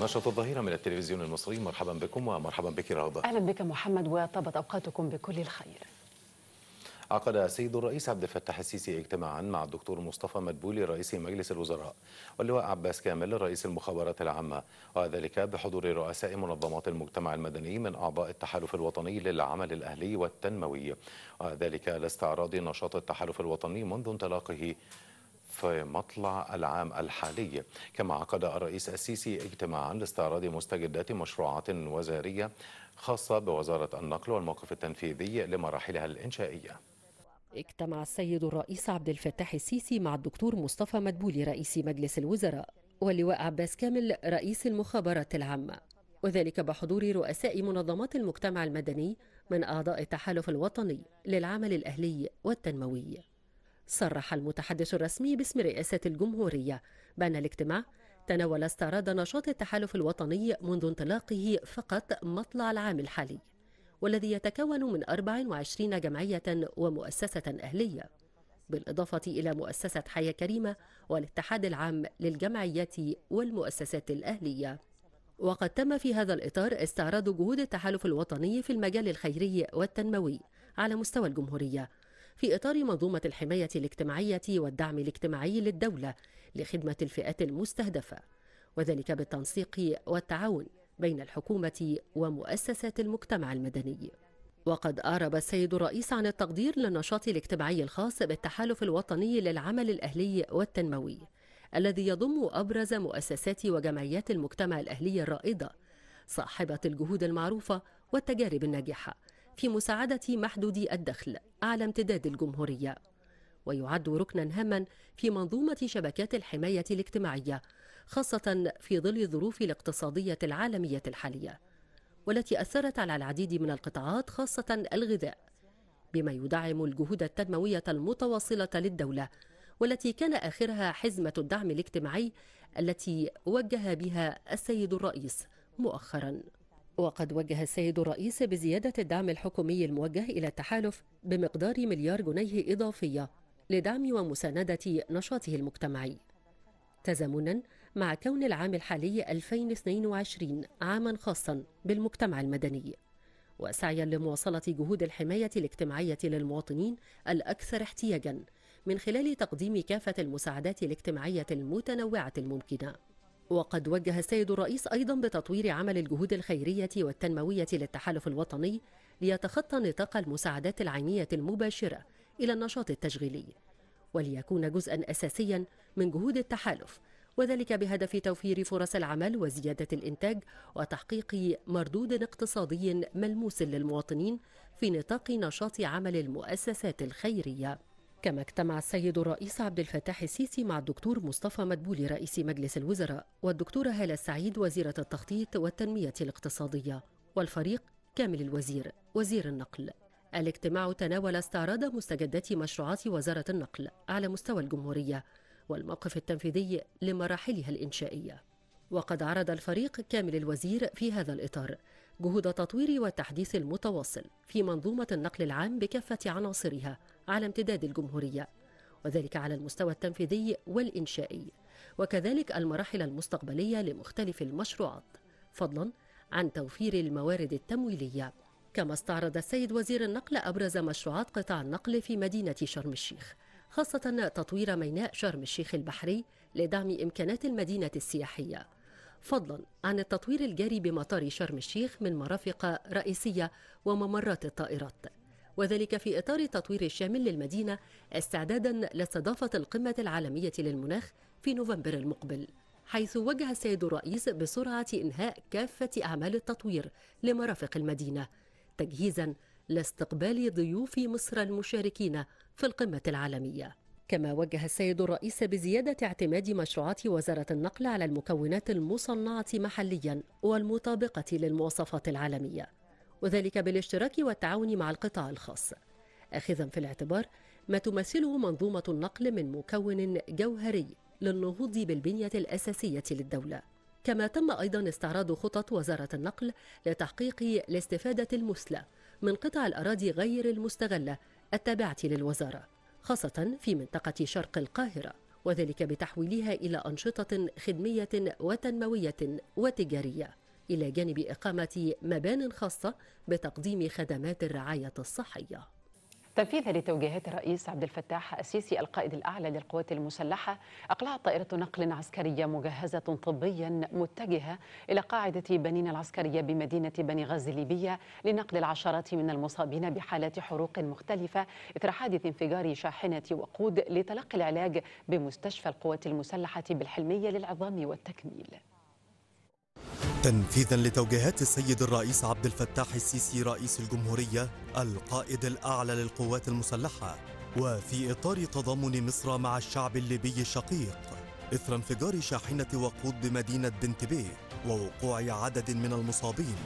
نشرة الظهيرة من التلفزيون المصري مرحبا بكم ومرحبا بك روضة أهلا بك محمد وطابت أوقاتكم بكل الخير عقد السيد الرئيس عبد الفتاح السيسي اجتماعا مع الدكتور مصطفى مدبولي رئيس مجلس الوزراء واللواء عباس كامل رئيس المخابرات العامة وذلك بحضور رؤساء منظمات المجتمع المدني من أعضاء التحالف الوطني للعمل الأهلي والتنموي وذلك لاستعراض نشاط التحالف الوطني منذ انطلاقه في مطلع العام الحالي كما عقد الرئيس السيسي اجتماعا لاستعراض مستجدات مشروعات وزارية خاصة بوزارة النقل والموقف التنفيذي لمراحلها الإنشائية اجتمع السيد الرئيس عبد الفتاح السيسي مع الدكتور مصطفى مدبولي رئيس مجلس الوزراء واللواء عباس كامل رئيس المخابرات العامة وذلك بحضور رؤساء منظمات المجتمع المدني من أعضاء التحالف الوطني للعمل الأهلي والتنموي صرح المتحدث الرسمي باسم رئاسة الجمهورية بأن الاجتماع تناول استعراض نشاط التحالف الوطني منذ انطلاقه فقط مطلع العام الحالي والذي يتكون من 24 جمعية ومؤسسة أهلية بالإضافة إلى مؤسسة حياة كريمة والاتحاد العام للجمعيات والمؤسسات الأهلية وقد تم في هذا الإطار استعراض جهود التحالف الوطني في المجال الخيري والتنموي على مستوى الجمهورية في إطار منظومة الحماية الاجتماعية والدعم الاجتماعي للدولة لخدمة الفئات المستهدفة وذلك بالتنسيق والتعاون بين الحكومة ومؤسسات المجتمع المدني وقد أعرب السيد الرئيس عن التقدير للنشاط الاجتماعي الخاص بالتحالف الوطني للعمل الأهلي والتنموي الذي يضم أبرز مؤسسات وجمعيات المجتمع الأهلي الرائدة صاحبة الجهود المعروفة والتجارب الناجحة في مساعدة محدودي الدخل على امتداد الجمهورية ويعد ركنا هاما في منظومة شبكات الحماية الاجتماعية خاصة في ظل الظروف الاقتصادية العالمية الحالية والتي أثرت على العديد من القطاعات خاصة الغذاء بما يدعم الجهود التنموية المتواصلة للدولة والتي كان آخرها حزمة الدعم الاجتماعي التي وجه بها السيد الرئيس مؤخراً وقد وجه السيد الرئيس بزيادة الدعم الحكومي الموجه إلى التحالف بمقدار مليار جنيه إضافية لدعم ومساندة نشاطه المجتمعي تزامنا مع كون العام الحالي 2022 عاما خاصا بالمجتمع المدني وسعيا لمواصلة جهود الحماية الاجتماعية للمواطنين الأكثر احتياجا من خلال تقديم كافة المساعدات الاجتماعية المتنوعة الممكنة وقد وجه السيد الرئيس أيضا بتطوير عمل الجهود الخيرية والتنموية للتحالف الوطني ليتخطى نطاق المساعدات العينية المباشرة إلى النشاط التشغيلي وليكون جزءا أساسيا من جهود التحالف وذلك بهدف توفير فرص العمل وزيادة الإنتاج وتحقيق مردود اقتصادي ملموس للمواطنين في نطاق نشاط عمل المؤسسات الخيريه كما اجتمع السيد الرئيس عبد الفتاح السيسي مع الدكتور مصطفى مدبولي رئيس مجلس الوزراء والدكتورة هالة السعيد وزيرة التخطيط والتنمية الاقتصادية والفريق كامل الوزير وزير النقل الاجتماع تناول استعراض مستجدات مشروعات وزارة النقل على مستوى الجمهورية والموقف التنفيذي لمراحلها الإنشائية وقد عرض الفريق كامل الوزير في هذا الإطار جهود تطوير والتحديث المتواصل في منظومة النقل العام بكافة عناصرها على امتداد الجمهورية وذلك على المستوى التنفيذي والإنشائي وكذلك المراحل المستقبلية لمختلف المشروعات فضلا عن توفير الموارد التمويلية كما استعرض السيد وزير النقل أبرز مشروعات قطاع النقل في مدينة شرم الشيخ خاصة تطوير ميناء شرم الشيخ البحري لدعم إمكانات المدينة السياحية فضلا عن التطوير الجاري بمطار شرم الشيخ من مرافق رئيسية وممرات الطائرات وذلك في إطار التطوير الشامل للمدينة استعدادا لاستضافة القمة العالمية للمناخ في نوفمبر المقبل حيث وجه السيد الرئيس بسرعة إنهاء كافة أعمال التطوير لمرافق المدينة تجهيزا لاستقبال ضيوف مصر المشاركين في القمة العالمية كما وجه السيد الرئيس بزيادة اعتماد مشروعات وزارة النقل على المكونات المصنعة محليا والمطابقة للمواصفات العالمية وذلك بالاشتراك والتعاون مع القطاع الخاص أخذا في الاعتبار ما تمثله منظومة النقل من مكون جوهري للنهوض بالبنية الأساسية للدولة كما تم أيضا استعراض خطط وزارة النقل لتحقيق الاستفادة المثلى من قطع الأراضي غير المستغلة التابعة للوزارة خاصة في منطقة شرق القاهرة وذلك بتحويلها إلى أنشطة خدمية وتنموية وتجارية إلى جانب إقامة مبان خاصة بتقديم خدمات الرعاية الصحية تنفيذا لتوجيهات الرئيس عبد الفتاح السيسي القائد الأعلى للقوات المسلحة أقلعت طائرة نقل عسكرية مجهزة طبيا متجهة إلى قاعدة بنين العسكرية بمدينة بني غاز الليبية لنقل العشرات من المصابين بحالات حروق مختلفة إثر حادث انفجار شاحنة وقود لتلقي العلاج بمستشفى القوات المسلحة بالحلمية للعظام والتكميل تنفيذا لتوجيهات السيد الرئيس عبد الفتاح السيسي رئيس الجمهورية القائد الأعلى للقوات المسلحة وفي إطار تضامن مصر مع الشعب الليبي الشقيق إثر انفجار شاحنة وقود بمدينة بنت ووقوع عدد من المصابين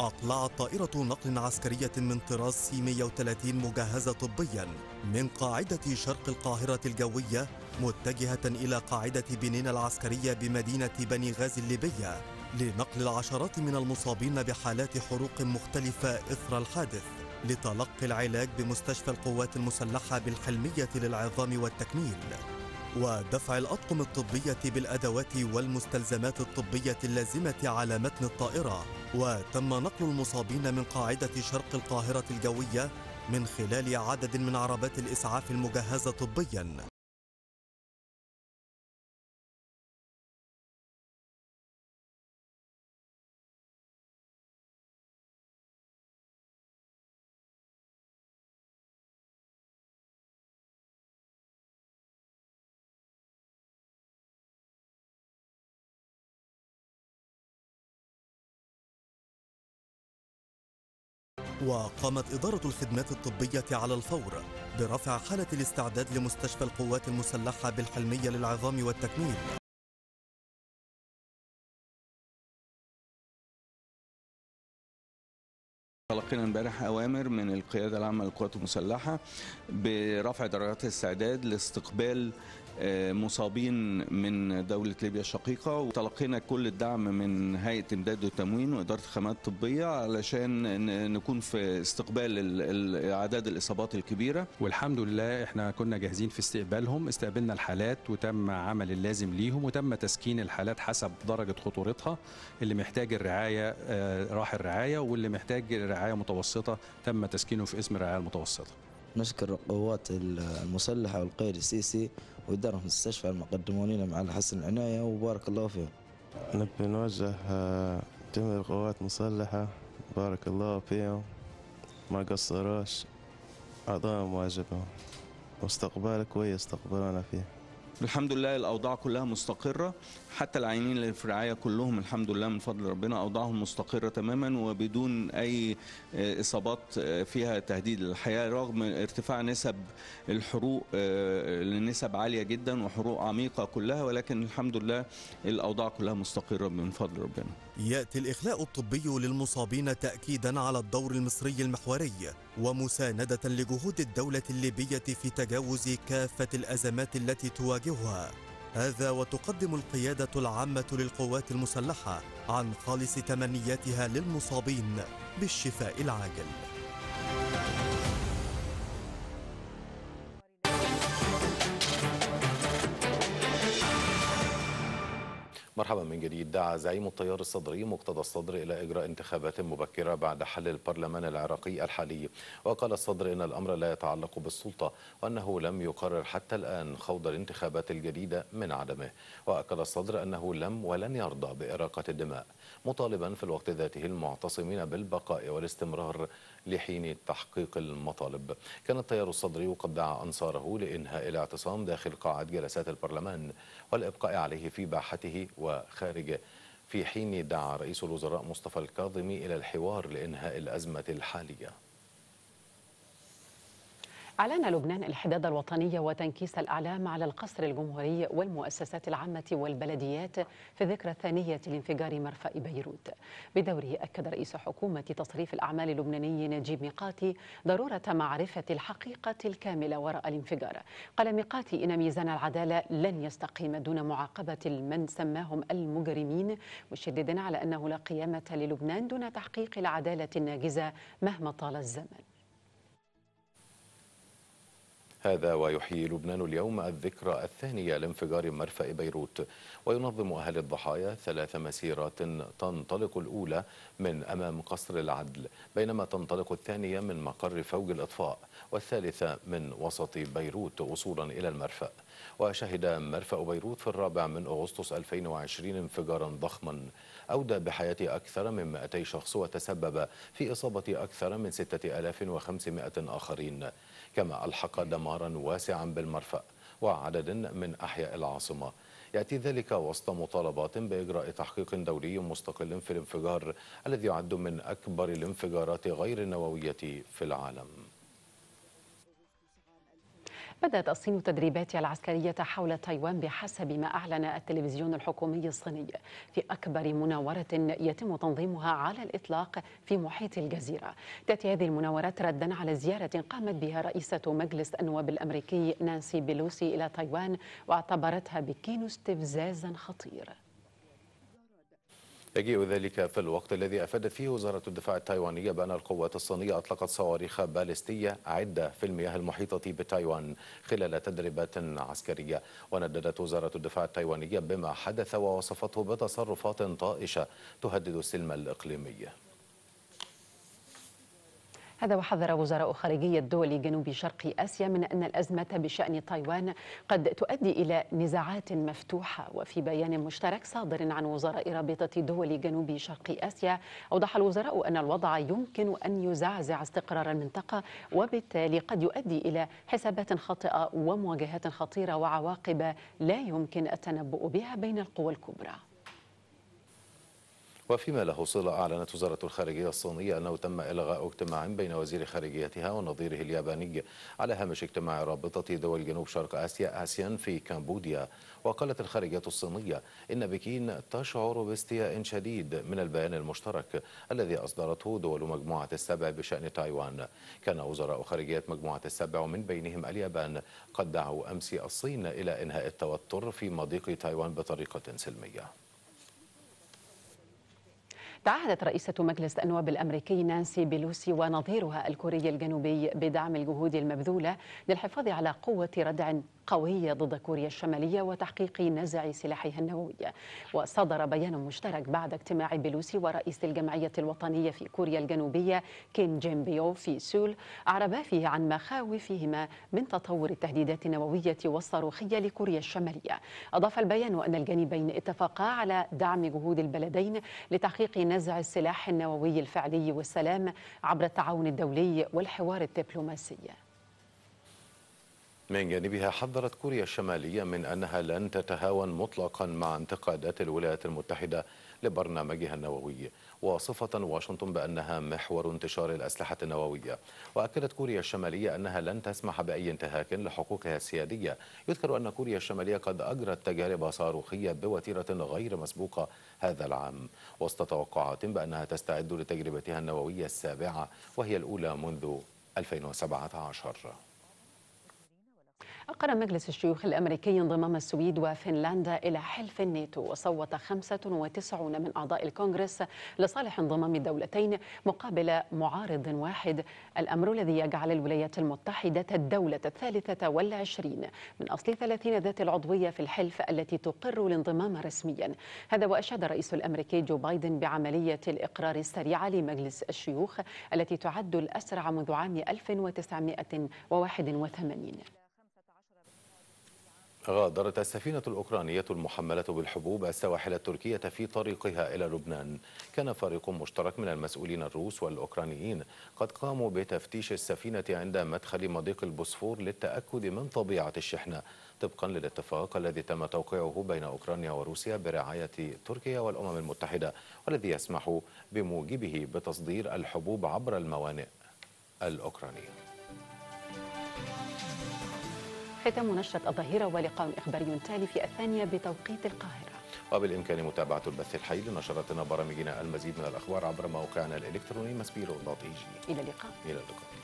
أقلعت طائرة نقل عسكرية من طراز سي 130 مجهزة طبيا من قاعدة شرق القاهرة الجوية متجهة إلى قاعدة بنين العسكرية بمدينة بني غازي الليبية لنقل العشرات من المصابين بحالات حروق مختلفة إثر الحادث لتلقي العلاج بمستشفى القوات المسلحة بالحلمية للعظام والتكميل ودفع الأطقم الطبية بالأدوات والمستلزمات الطبية اللازمة على متن الطائرة وتم نقل المصابين من قاعدة شرق القاهرة الجوية من خلال عدد من عربات الإسعاف المجهزة طبياً وقامت إدارة الخدمات الطبية على الفور برفع حالة الاستعداد لمستشفى القوات المسلحة بالحلمية للعظام والتكميل تلقينا امبارح اوامر من القياده العامه للقوات المسلحه برفع درجات الاستعداد لاستقبال مصابين من دولة ليبيا الشقيقة وتلقينا كل الدعم من هيئة إمداد وتموين وإدارة الخدمات الطبية علشان نكون في استقبال أعداد الإصابات الكبيرة والحمد لله إحنا كنا جاهزين في استقبالهم استقبلنا الحالات وتم عمل اللازم ليهم وتم تسكين الحالات حسب درجة خطورتها اللي محتاج الرعاية آه، راح الرعاية واللي محتاج رعاية متوسطة تم تسكينه في اسم الرعاية المتوسطة نشكر القوات المسلحة والقيد السيسي وإدارة المستشفى لما لنا مع الحسن العناية وبارك الله فيهم نبي نوجه آه، جميع القوات المسلحة بارك الله فيهم ما قصروش أعطاهم واجبهم واستقبال كويس استقبلونا فيه الحمد لله الاوضاع كلها مستقره حتى العينين اللي في الرعايه كلهم الحمد لله من فضل ربنا اوضاعهم مستقره تماما وبدون اي آه، اصابات آه، فيها تهديد للحياه رغم ارتفاع نسب الحروق آه، لنسب عاليه جدا وحروق عميقه كلها ولكن الحمد لله الاوضاع كلها مستقره من فضل ربنا. ياتي الاخلاء الطبي للمصابين تاكيدا على الدور المصري المحوري ومسانده لجهود الدوله الليبيه في تجاوز كافه الازمات التي تواجه راديوها هذا وتقدم القيادة العامة للقوات المسلحة عن خالص تمنياتها للمصابين بالشفاء العاجل مرحبا من جديد دعا زعيم التيار الصدري مقتدى الصدر إلى إجراء انتخابات مبكرة بعد حل البرلمان العراقي الحالي وقال الصدر إن الأمر لا يتعلق بالسلطة وأنه لم يقرر حتى الآن خوض الانتخابات الجديدة من عدمه وأكد الصدر أنه لم ولن يرضى بإراقة الدماء مطالبا في الوقت ذاته المعتصمين بالبقاء والاستمرار لحين تحقيق المطالب كان التيار الصدري قد دعا أنصاره لإنهاء الاعتصام داخل قاعة جلسات البرلمان والإبقاء عليه في باحته وخارجه في حين دعا رئيس الوزراء مصطفى الكاظمي إلى الحوار لإنهاء الأزمة الحالية أعلن لبنان الحداد الوطني وتنكيس الأعلام على القصر الجمهوري والمؤسسات العامة والبلديات في الذكرى الثانية لانفجار مرفأ بيروت بدوره أكد رئيس حكومة تصريف الأعمال اللبناني نجيب ميقاتي ضرورة معرفة الحقيقة الكاملة وراء الانفجار قال ميقاتي إن ميزان العدالة لن يستقيم دون معاقبة من سماهم المجرمين مشددا على أنه لا قيامة للبنان دون تحقيق العدالة الناجزة مهما طال الزمن هذا ويحيي لبنان اليوم الذكرى الثانية لانفجار مرفأ بيروت وينظم أهل الضحايا ثلاث مسيرات تنطلق الأولى من أمام قصر العدل بينما تنطلق الثانية من مقر فوج الإطفاء والثالثة من وسط بيروت وصولا إلى المرفأ وشهد مرفأ بيروت في الرابع من أغسطس 2020 انفجارا ضخما أودى بحياة أكثر من 200 شخص وتسبب في إصابة أكثر من 6500 آخرين كما ألحق دمارا واسعا بالمرفأ وعدد من أحياء العاصمة يأتي ذلك وسط مطالبات بإجراء تحقيق دولي مستقل في الانفجار الذي يعد من أكبر الانفجارات غير النووية في العالم بدأت الصين تدريباتها العسكرية حول تايوان بحسب ما أعلن التلفزيون الحكومي الصيني في أكبر مناورة يتم تنظيمها على الإطلاق في محيط الجزيرة تأتي هذه المناورات ردا على زيارة قامت بها رئيسة مجلس النواب الأمريكي نانسي بيلوسي إلى تايوان واعتبرتها بكين استفزازا خطير يجيء ذلك في الوقت الذي أفادت فيه وزارة الدفاع التايوانية بأن القوات الصينية أطلقت صواريخ باليستية عدة في المياه المحيطة بتايوان خلال تدريبات عسكرية ونددت وزارة الدفاع التايوانية بما حدث ووصفته بتصرفات طائشة تهدد السلم الإقليمي هذا وحذر وزراء خارجية دول جنوب شرق آسيا من أن الأزمة بشأن تايوان قد تؤدي إلى نزاعات مفتوحة وفي بيان مشترك صادر عن وزراء رابطة دول جنوب شرق آسيا أوضح الوزراء أن الوضع يمكن أن يزعزع استقرار المنطقة وبالتالي قد يؤدي إلى حسابات خاطئة ومواجهات خطيرة وعواقب لا يمكن التنبؤ بها بين القوى الكبرى وفيما له صلة أعلنت وزارة الخارجية الصينية أنه تم إلغاء اجتماع بين وزير خارجيتها ونظيره الياباني على هامش اجتماع رابطة دول جنوب شرق آسيا آسيان في كمبوديا وقالت الخارجية الصينية إن بكين تشعر باستياء شديد من البيان المشترك الذي أصدرته دول مجموعة السبع بشأن تايوان كان وزراء خارجية مجموعة السبع ومن بينهم اليابان قد دعوا أمس الصين إلى إنهاء التوتر في مضيق تايوان بطريقة سلمية تعهدت رئيسة مجلس النواب الأمريكي نانسي بيلوسي ونظيرها الكوري الجنوبي بدعم الجهود المبذولة للحفاظ على قوة ردع قوية ضد كوريا الشمالية وتحقيق نزع سلاحها النووي وصدر بيان مشترك بعد اجتماع بيلوسي ورئيس الجمعية الوطنية في كوريا الجنوبية كيم جيم بيو في سول أعربا فيه عن مخاوفهما من تطور التهديدات النووية والصاروخية لكوريا الشمالية أضاف البيان أن الجانبين اتفقا على دعم جهود البلدين لتحقيق نزع السلاح النووي الفعلي والسلام عبر التعاون الدولي والحوار الدبلوماسي من جانبها حذرت كوريا الشمالية من أنها لن تتهاون مطلقا مع انتقادات الولايات المتحدة لبرنامجها النووي وصفة واشنطن بأنها محور انتشار الأسلحة النووية وأكدت كوريا الشمالية أنها لن تسمح بأي انتهاك لحقوقها السيادية يذكر أن كوريا الشمالية قد أجرت تجارب صاروخية بوتيرة غير مسبوقة هذا العام وسط توقعات بأنها تستعد لتجربتها النووية السابعة وهي الأولى منذ 2017 أقر مجلس الشيوخ الأمريكي انضمام السويد وفنلندا إلى حلف الناتو وصوت 95 من أعضاء الكونغرس لصالح انضمام الدولتين مقابل معارض واحد الأمر الذي يجعل الولايات المتحدة الدولة الثالثة والعشرين من أصل 30 ذات العضوية في الحلف التي تقر الانضمام رسميا هذا وأشاد الرئيس الأمريكي جو بايدن بعملية الإقرار السريعة لمجلس الشيوخ التي تعد الأسرع منذ عام 1981 غادرت السفينة الأوكرانية المحملة بالحبوب السواحل التركية في طريقها إلى لبنان كان فريق مشترك من المسؤولين الروس والأوكرانيين قد قاموا بتفتيش السفينة عند مدخل مضيق البوسفور للتأكد من طبيعة الشحنة طبقا للاتفاق الذي تم توقيعه بين أوكرانيا وروسيا برعاية تركيا والأمم المتحدة والذي يسمح بموجبه بتصدير الحبوب عبر الموانئ الأوكرانية ختام نشرة الظهيرة ولقاء إخباري تالي في الثانية بتوقيت القاهرة وبالإمكان متابعة البث الحي لنشرتنا برامجنا المزيد من الأخبار عبر موقعنا الإلكتروني مسبيرو جي إلى اللقاء إلى اللقاء